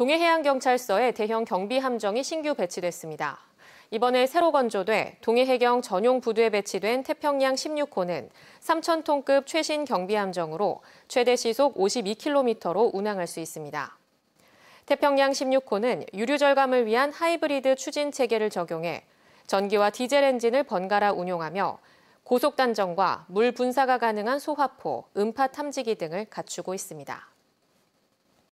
동해해양경찰서에 대형 경비 함정이 신규 배치됐습니다. 이번에 새로 건조돼 동해해경 전용 부두에 배치된 태평양 16호는 3,000톤급 최신 경비 함정으로 최대 시속 52km로 운항할 수 있습니다. 태평양 16호는 유류 절감을 위한 하이브리드 추진 체계를 적용해 전기와 디젤 엔진을 번갈아 운용하며 고속 단정과 물 분사가 가능한 소화포, 음파 탐지기 등을 갖추고 있습니다.